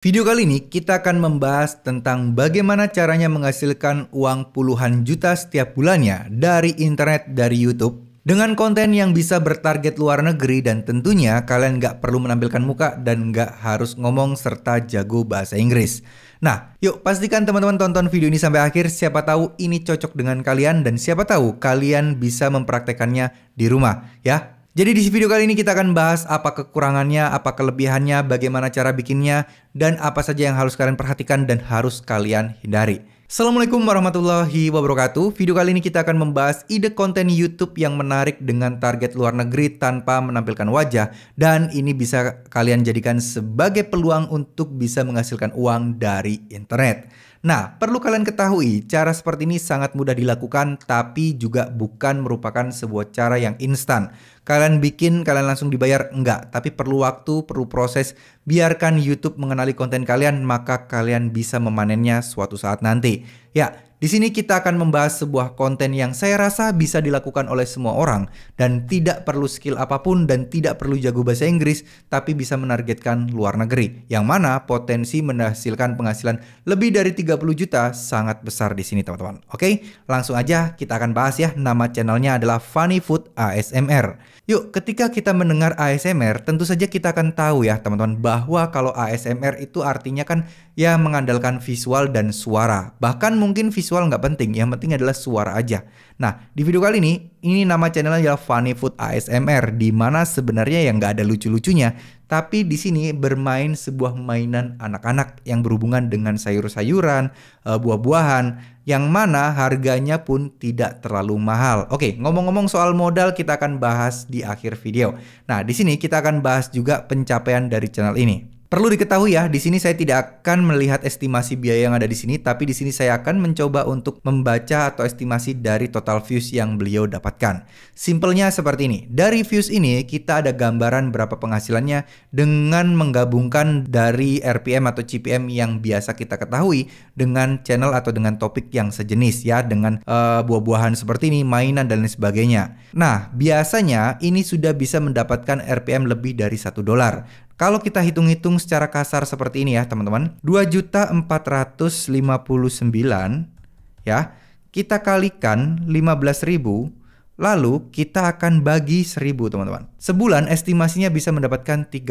Video kali ini kita akan membahas tentang bagaimana caranya menghasilkan uang puluhan juta setiap bulannya dari internet dari YouTube dengan konten yang bisa bertarget luar negeri dan tentunya kalian nggak perlu menampilkan muka dan nggak harus ngomong serta jago bahasa Inggris. Nah, yuk pastikan teman-teman tonton video ini sampai akhir. Siapa tahu ini cocok dengan kalian dan siapa tahu kalian bisa mempraktekannya di rumah ya. Jadi di video kali ini kita akan bahas apa kekurangannya, apa kelebihannya, bagaimana cara bikinnya, dan apa saja yang harus kalian perhatikan dan harus kalian hindari. Assalamualaikum warahmatullahi wabarakatuh. Video kali ini kita akan membahas ide konten YouTube yang menarik dengan target luar negeri tanpa menampilkan wajah dan ini bisa kalian jadikan sebagai peluang untuk bisa menghasilkan uang dari internet. Nah, perlu kalian ketahui, cara seperti ini sangat mudah dilakukan, tapi juga bukan merupakan sebuah cara yang instan. Kalian bikin, kalian langsung dibayar? Enggak, tapi perlu waktu, perlu proses. Biarkan YouTube mengenali konten kalian, maka kalian bisa memanennya suatu saat nanti. Ya, di sini kita akan membahas sebuah konten yang saya rasa bisa dilakukan oleh semua orang dan tidak perlu skill apapun dan tidak perlu jago bahasa Inggris tapi bisa menargetkan luar negeri yang mana potensi menghasilkan penghasilan lebih dari 30 juta sangat besar di sini teman-teman. Oke, langsung aja kita akan bahas ya nama channelnya adalah Funny Food ASMR. Yuk, ketika kita mendengar ASMR tentu saja kita akan tahu ya teman-teman bahwa kalau ASMR itu artinya kan ya mengandalkan visual dan suara. Bahkan mungkin visual nggak penting, yang penting adalah suara aja. Nah, di video kali ini, ini nama channelnya adalah Funny Food ASMR, di mana sebenarnya yang nggak ada lucu-lucunya, tapi di sini bermain sebuah mainan anak-anak yang berhubungan dengan sayur-sayuran, eh, buah-buahan, yang mana harganya pun tidak terlalu mahal. Oke, ngomong-ngomong soal modal kita akan bahas di akhir video. Nah, di sini kita akan bahas juga pencapaian dari channel ini. Perlu diketahui ya, di sini saya tidak akan melihat estimasi biaya yang ada di sini, tapi di sini saya akan mencoba untuk membaca atau estimasi dari total views yang beliau dapatkan. Simpelnya seperti ini, dari views ini kita ada gambaran berapa penghasilannya dengan menggabungkan dari RPM atau CPM yang biasa kita ketahui dengan channel atau dengan topik yang sejenis ya, dengan uh, buah-buahan seperti ini, mainan dan lain sebagainya. Nah, biasanya ini sudah bisa mendapatkan RPM lebih dari satu dolar kalau kita hitung-hitung secara kasar seperti ini ya teman-teman, 2.459 ya, kita kalikan 15.000 Lalu kita akan bagi 1000 teman-teman. Sebulan estimasinya bisa mendapatkan 36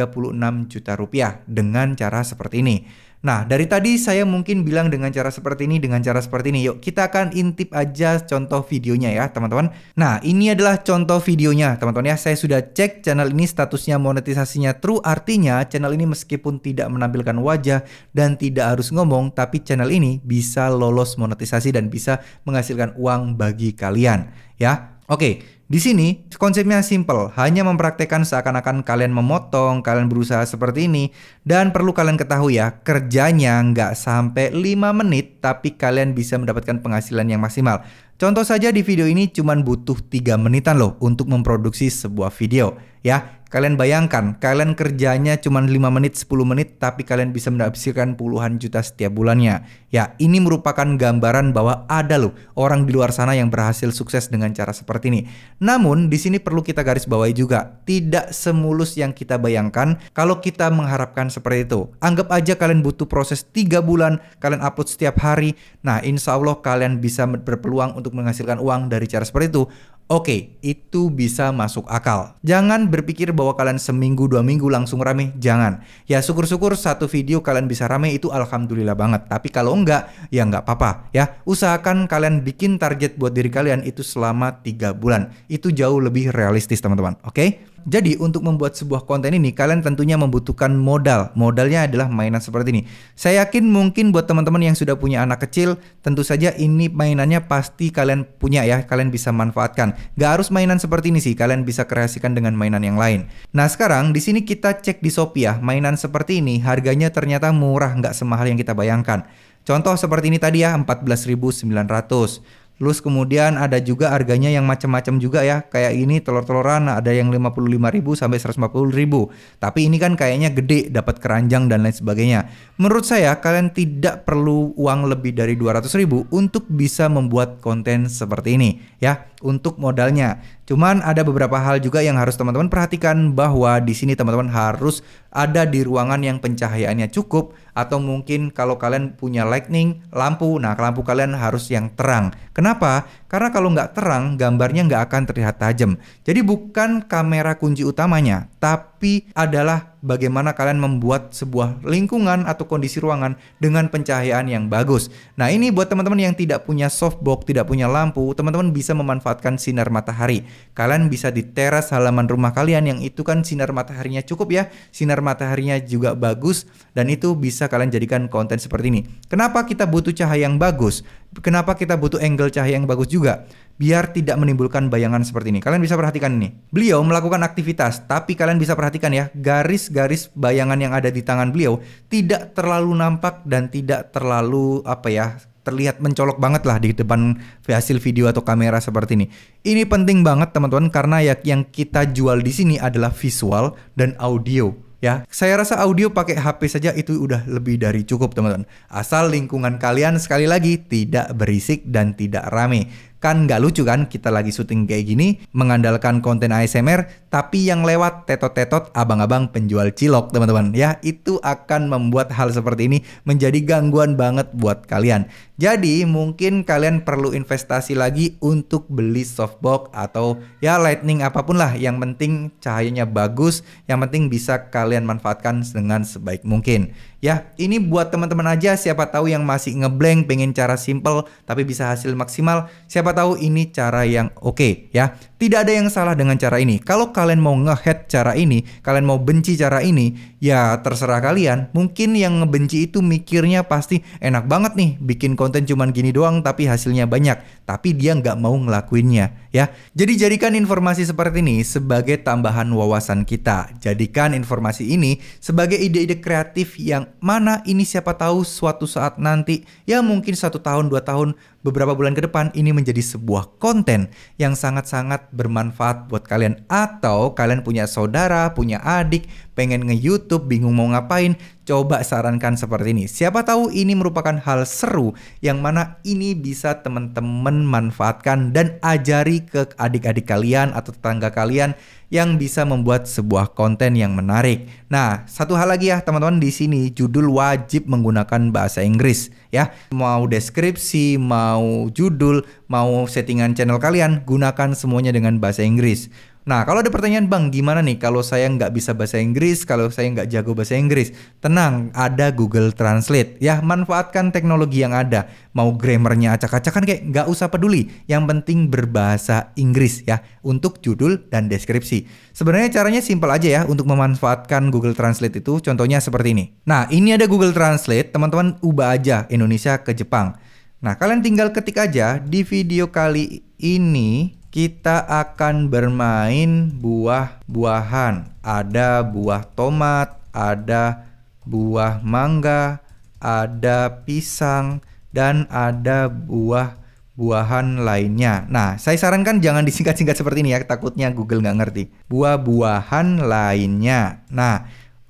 juta rupiah dengan cara seperti ini. Nah dari tadi saya mungkin bilang dengan cara seperti ini, dengan cara seperti ini. Yuk kita akan intip aja contoh videonya ya teman-teman. Nah ini adalah contoh videonya teman-teman ya. Saya sudah cek channel ini statusnya monetisasinya true. Artinya channel ini meskipun tidak menampilkan wajah dan tidak harus ngomong. Tapi channel ini bisa lolos monetisasi dan bisa menghasilkan uang bagi kalian ya. Okay Di sini konsepnya simple, hanya mempraktekkan seakan-akan kalian memotong, kalian berusaha seperti ini dan perlu kalian ketahui ya, kerjanya nggak sampai 5 menit tapi kalian bisa mendapatkan penghasilan yang maksimal. Contoh saja di video ini cuma butuh 3 menitan loh untuk memproduksi sebuah video ya. Kalian bayangkan, kalian kerjanya cuma 5 menit, 10 menit, tapi kalian bisa mendapatkan puluhan juta setiap bulannya. Ya, ini merupakan gambaran bahwa ada loh orang di luar sana yang berhasil sukses dengan cara seperti ini. Namun di sini perlu kita garis bawahi juga, tidak semulus yang kita bayangkan kalau kita mengharapkan seperti itu. Anggap aja kalian butuh proses 3 bulan, kalian upload setiap hari. Nah, insya Allah kalian bisa berpeluang untuk menghasilkan uang dari cara seperti itu. Oke, itu bisa masuk akal. Jangan berpikir bahwa kalian seminggu dua minggu langsung rame, jangan. Ya syukur-syukur satu video kalian bisa rame itu alhamdulillah banget. Tapi kalau enggak, ya enggak apa-apa ya. Usahakan kalian bikin target buat diri kalian itu selama tiga bulan. Itu jauh lebih realistis teman-teman, oke? Jadi untuk membuat sebuah konten ini kalian tentunya membutuhkan modal. Modalnya adalah mainan seperti ini. Saya yakin mungkin buat teman-teman yang sudah punya anak kecil, tentu saja ini mainannya pasti kalian punya ya, kalian bisa manfaatkan. Gak harus mainan seperti ini sih, kalian bisa kreasikan dengan mainan yang lain. Nah sekarang di sini kita cek di Shopee ya, mainan seperti ini harganya ternyata murah, nggak semahal yang kita bayangkan. Contoh seperti ini tadi ya, 14.900. Terus kemudian ada juga harganya yang macam-macam juga ya. Kayak ini telur-teloran ada yang 55.000 sampai 150.000. Tapi ini kan kayaknya gede dapat keranjang dan lain sebagainya. Menurut saya kalian tidak perlu uang lebih dari 200.000 untuk bisa membuat konten seperti ini ya untuk modalnya. Cuman ada beberapa hal juga yang harus teman-teman perhatikan bahwa di sini teman-teman harus ada di ruangan yang pencahayaannya cukup atau mungkin kalau kalian punya lightning, lampu. Nah, lampu kalian harus yang terang. Kenapa? Karena kalau nggak terang, gambarnya nggak akan terlihat tajam. Jadi bukan kamera kunci utamanya, tapi adalah bagaimana kalian membuat sebuah lingkungan atau kondisi ruangan dengan pencahayaan yang bagus. Nah, ini buat teman-teman yang tidak punya softbox, tidak punya lampu, teman-teman bisa memanfaatkan sinar matahari. Kalian bisa di teras halaman rumah kalian yang itu kan sinar mataharinya cukup ya. Sinar mataharinya juga bagus dan itu bisa kalian jadikan konten seperti ini. Kenapa kita butuh cahaya yang bagus? Kenapa kita butuh angle cahaya yang bagus juga? juga biar tidak menimbulkan bayangan seperti ini. Kalian bisa perhatikan ini. Beliau melakukan aktivitas, tapi kalian bisa perhatikan ya, garis-garis bayangan yang ada di tangan beliau tidak terlalu nampak dan tidak terlalu apa ya, terlihat mencolok banget lah di depan hasil video atau kamera seperti ini. Ini penting banget teman-teman karena ya yang kita jual di sini adalah visual dan audio ya. Saya rasa audio pakai HP saja itu udah lebih dari cukup teman-teman. Asal lingkungan kalian sekali lagi tidak berisik dan tidak rame. Kan nggak lucu kan kita lagi syuting kayak gini mengandalkan konten ASMR tapi yang lewat tetot-tetot abang-abang penjual cilok teman-teman ya itu akan membuat hal seperti ini menjadi gangguan banget buat kalian. Jadi mungkin kalian perlu investasi lagi untuk beli softbox atau ya lightning apapun lah yang penting cahayanya bagus yang penting bisa kalian manfaatkan dengan sebaik mungkin. Ya, ini buat teman-teman aja siapa tahu yang masih ngeblank pengen cara simple tapi bisa hasil maksimal. Siapa siapa tahu ini cara yang oke okay, ya. Tidak ada yang salah dengan cara ini. Kalau kalian mau ngehead cara ini, kalian mau benci cara ini, ya terserah kalian. Mungkin yang ngebenci itu mikirnya pasti enak banget nih bikin konten cuman gini doang tapi hasilnya banyak. Tapi dia nggak mau ngelakuinnya ya. Jadi jadikan informasi seperti ini sebagai tambahan wawasan kita. Jadikan informasi ini sebagai ide-ide kreatif yang mana ini siapa tahu suatu saat nanti ya mungkin satu tahun dua tahun beberapa bulan ke depan ini menjadi sebuah konten yang sangat-sangat bermanfaat buat kalian atau kalian punya saudara, punya adik, pengen nge-YouTube, bingung mau ngapain, Coba sarankan seperti ini. Siapa tahu ini merupakan hal seru yang mana ini bisa teman-teman manfaatkan dan ajari ke adik-adik kalian atau tetangga kalian yang bisa membuat sebuah konten yang menarik. Nah, satu hal lagi ya teman-teman di sini judul wajib menggunakan bahasa Inggris ya. Mau deskripsi, mau judul, mau settingan channel kalian gunakan semuanya dengan bahasa Inggris. Nah, kalau ada pertanyaan Bang, gimana nih kalau saya nggak bisa bahasa Inggris, kalau saya nggak jago bahasa Inggris? Tenang, ada Google Translate. Ya, manfaatkan teknologi yang ada. Mau grammarnya acak-acakan kayak nggak usah peduli. Yang penting berbahasa Inggris ya, untuk judul dan deskripsi. Sebenarnya caranya simpel aja ya untuk memanfaatkan Google Translate itu. Contohnya seperti ini. Nah, ini ada Google Translate. Teman-teman ubah aja Indonesia ke Jepang. Nah, kalian tinggal ketik aja di video kali ini kita akan bermain buah-buahan. Ada buah tomat, ada buah mangga, ada pisang, dan ada buah-buahan lainnya. Nah, saya sarankan jangan disingkat-singkat seperti ini ya, takutnya Google nggak ngerti. Buah-buahan lainnya. Nah,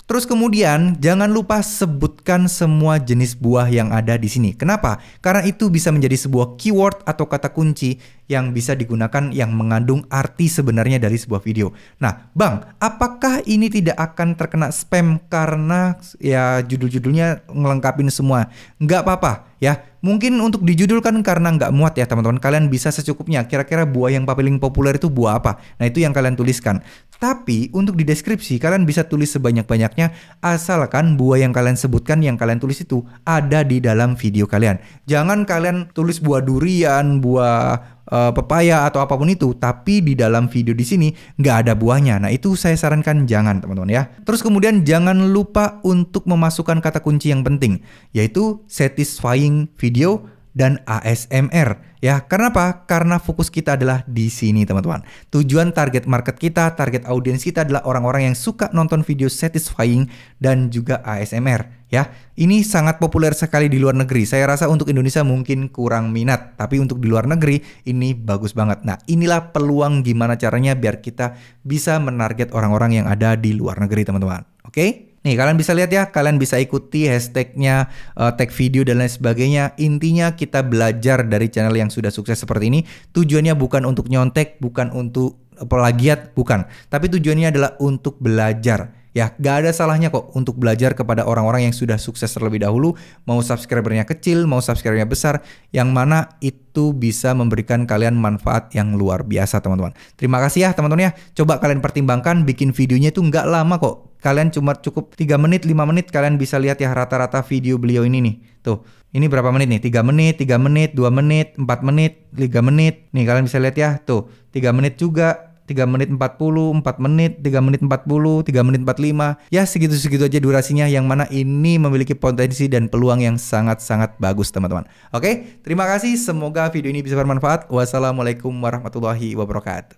Terus kemudian jangan lupa sebutkan semua jenis buah yang ada di sini. Kenapa? Karena itu bisa menjadi sebuah keyword atau kata kunci yang bisa digunakan yang mengandung arti sebenarnya dari sebuah video. Nah, Bang, apakah ini tidak akan terkena spam karena ya judul-judulnya ngelengkapin semua? Enggak apa-apa ya. Mungkin untuk dijudulkan karena nggak muat ya teman-teman. Kalian bisa secukupnya. Kira-kira buah yang paling populer itu buah apa? Nah itu yang kalian tuliskan. Tapi untuk di deskripsi kalian bisa tulis sebanyak-banyaknya asalkan buah yang kalian sebutkan yang kalian tulis itu ada di dalam video kalian. Jangan kalian tulis buah durian, buah uh, pepaya atau apapun itu, tapi di dalam video di sini nggak ada buahnya. Nah itu saya sarankan jangan teman-teman ya. Terus kemudian jangan lupa untuk memasukkan kata kunci yang penting, yaitu satisfying video dan ASMR. Ya, karena apa? Karena fokus kita adalah di sini, teman-teman. Tujuan target market kita, target audiens kita adalah orang-orang yang suka nonton video satisfying dan juga ASMR ya. Ini sangat populer sekali di luar negeri. Saya rasa untuk Indonesia mungkin kurang minat, tapi untuk di luar negeri ini bagus banget. Nah, inilah peluang gimana caranya biar kita bisa menarget orang-orang yang ada di luar negeri, teman-teman. Oke? Nih kalian bisa lihat ya, kalian bisa ikuti hashtagnya, uh, tag video dan lain sebagainya. Intinya kita belajar dari channel yang sudah sukses seperti ini. Tujuannya bukan untuk nyontek, bukan untuk pelagiat, bukan. Tapi tujuannya adalah untuk belajar Ya, gak ada salahnya kok untuk belajar kepada orang-orang yang sudah sukses terlebih dahulu, mau subscribernya kecil, mau subscribernya besar, yang mana itu bisa memberikan kalian manfaat yang luar biasa teman-teman. Terima kasih ya teman-teman ya, coba kalian pertimbangkan bikin videonya itu nggak lama kok. Kalian cuma cukup 3 menit, 5 menit kalian bisa lihat ya rata-rata video beliau ini nih. Tuh, ini berapa menit nih? 3 menit, 3 menit, 2 menit, 4 menit, 3 menit. Nih kalian bisa lihat ya, tuh 3 menit juga, 3 menit 40, 4 menit, 3 menit 40, 3 menit 45. Ya segitu-segitu aja durasinya yang mana ini memiliki potensi dan peluang yang sangat-sangat bagus teman-teman. Oke, terima kasih. Semoga video ini bisa bermanfaat. Wassalamualaikum warahmatullahi wabarakatuh.